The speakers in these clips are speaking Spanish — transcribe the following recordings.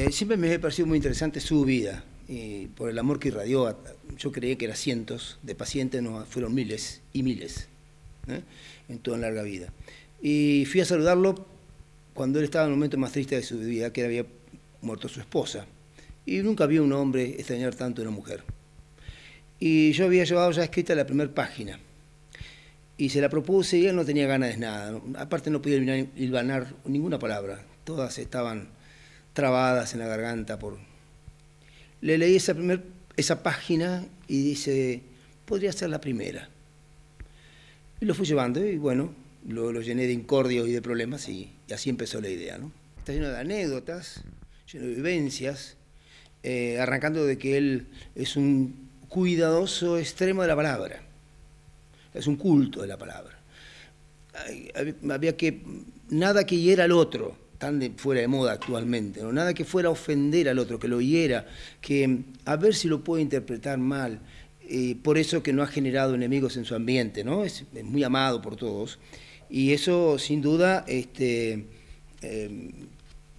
Eh, siempre me ha parecido muy interesante su vida, por el amor que irradió. yo creía que eran cientos de pacientes, no, fueron miles y miles ¿eh? en toda larga vida. Y fui a saludarlo cuando él estaba en el momento más triste de su vida, que había muerto su esposa. Y nunca vi un hombre extrañar tanto a una mujer. Y yo había llevado ya escrita la primera página. Y se la propuse y él no tenía ganas de nada. Aparte no podía hilvanar ninguna palabra. Todas estaban trabadas en la garganta. Por... Le leí esa, esa página y dice, podría ser la primera. Y lo fui llevando y bueno, lo, llené de incordios y de problemas y, así empezó la idea. Está lleno de anécdotas, lleno de vivencias, eh, arrancando de que él es un cuidadoso extremo de la palabra, es un culto de la palabra. había que, nada que hiera al otro, tan fuera de moda actualmente, ¿no? nada que fuera a ofender al otro, que lo hiera, que a ver si lo puede interpretar mal, eh, por eso que no ha generado enemigos en su ambiente, ¿no? es, muy amado por todos, y eso sin duda, este, eh,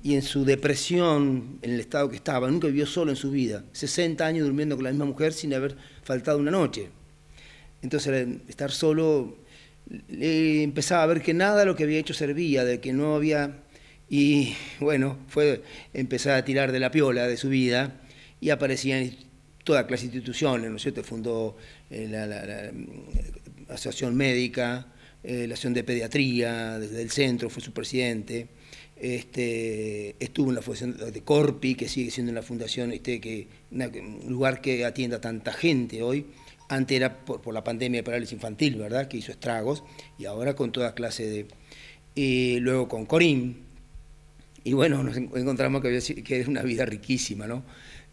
y en su depresión, en el estado que estaba, nunca vivió solo en su vida, 60 años durmiendo con la misma mujer sin haber faltado una noche. Entonces, estar solo, empezaba a ver que nada de lo que había hecho servía, de que no había y bueno, fue empezar a tirar de la piola de su vida y aparecían todas las instituciones, ¿no es cierto? Fundó eh, la, mm, Asociación Médica, eh, la Asociación de Pediatría, desde el centro fue su presidente, este, estuvo en la fundación de Corpi, que sigue siendo una fundación, este, que, un lugar que atienda a tanta gente hoy, antes era por, la pandemia de parálisis infantil, ¿verdad?, que hizo estragos, y ahora con toda clase de... Eh, luego con Corín, y bueno, nos encontramos que, había, que era una vida riquísima, ¿no?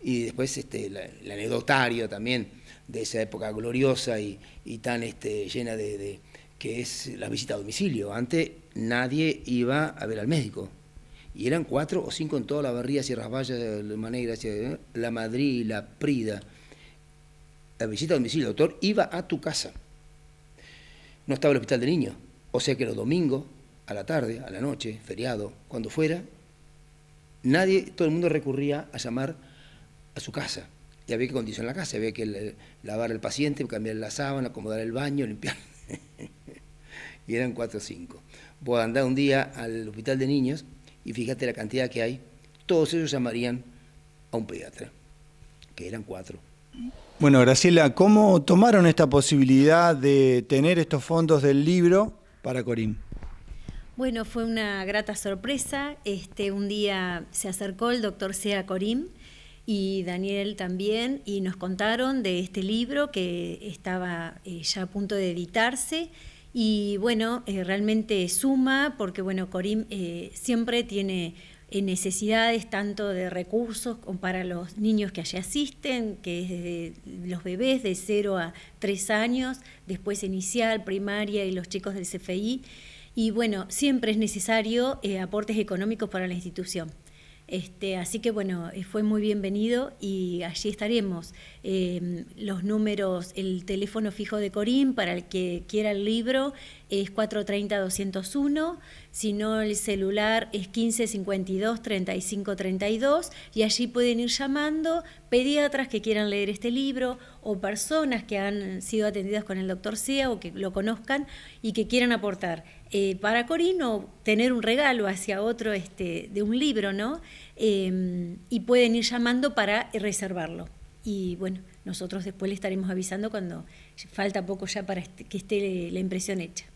Y después este, el anedotario también de esa época gloriosa y, tan este, llena de, que es la visita a domicilio. Antes nadie iba a ver al médico. Y eran cuatro o cinco en toda la barría, Sierras Vallas, Manegra, manera ¿eh? La Madrid, La Prida. La visita a domicilio, doctor, iba a tu casa. No estaba el hospital de niños. O sea que los domingos, a la tarde, a la noche, feriado, cuando fuera, nadie, todo el mundo recurría a llamar a su casa. Y había que condicionar la casa, había que lavar al paciente, cambiar la sábana, acomodar el baño, limpiar. y eran cuatro o cinco. a andar un día al hospital de niños y fíjate la cantidad que hay. Todos ellos llamarían a un pediatra, que eran cuatro. Bueno, Graciela, ¿cómo tomaron esta posibilidad de tener estos fondos del libro para Corín? Bueno, fue una grata sorpresa. Este, un día se acercó el doctor Sea Corim y Daniel también y nos contaron de este libro que estaba eh, ya a punto de editarse. Y bueno, eh, realmente suma porque bueno, Corim eh, siempre tiene necesidades tanto de recursos para los niños que allí asisten, que es los bebés de 0 a 3 años, después inicial, primaria y los chicos del CFI. Y bueno, siempre es necesario eh, aportes económicos para la institución. Este, así que bueno, eh, fue muy bienvenido y allí estaremos. Em, los números, el teléfono fijo de Corín para el que quiera el libro es 430-201, si no el celular es 1552-3532 y allí pueden ir llamando pediatras que quieran leer este libro o personas que han sido atendidas con el doctor Cia o que lo conozcan y que quieran aportar eh, para para Corino tener un regalo hacia otro este, de un libro, ¿no? Em, y pueden ir llamando para reservarlo. Y bueno, nosotros después le estaremos avisando cuando falta poco ya para este, que esté la impresión hecha.